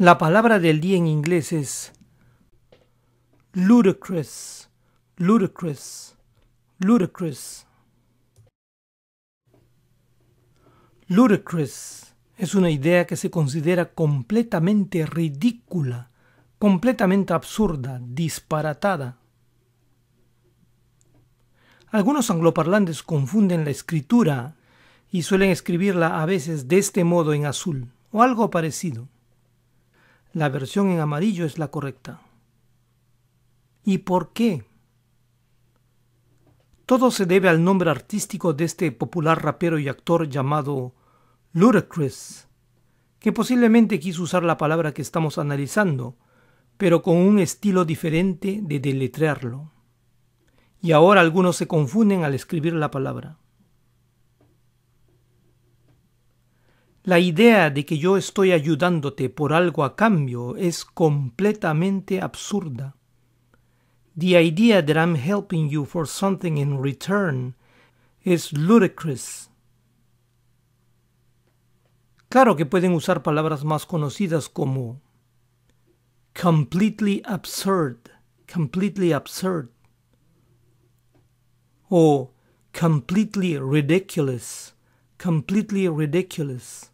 La palabra del día en inglés es ludicrous, ludicrous, ludicrous. Ludicrous es una idea que se considera completamente ridícula, completamente absurda, disparatada. Algunos angloparlantes confunden la escritura y suelen escribirla a veces de este modo en azul o algo parecido. La versión en amarillo es la correcta. ¿Y por qué? Todo se debe al nombre artístico de este popular rapero y actor llamado Ludacris, que posiblemente quiso usar la palabra que estamos analizando, pero con un estilo diferente de deletrearlo. Y ahora algunos se confunden al escribir la palabra. La idea de que yo estoy ayudándote por algo a cambio es completamente absurda. The idea that I'm helping you for something in return is ludicrous. Claro que pueden usar palabras más conocidas como completely absurd, completely absurd, o completely ridiculous, completely ridiculous.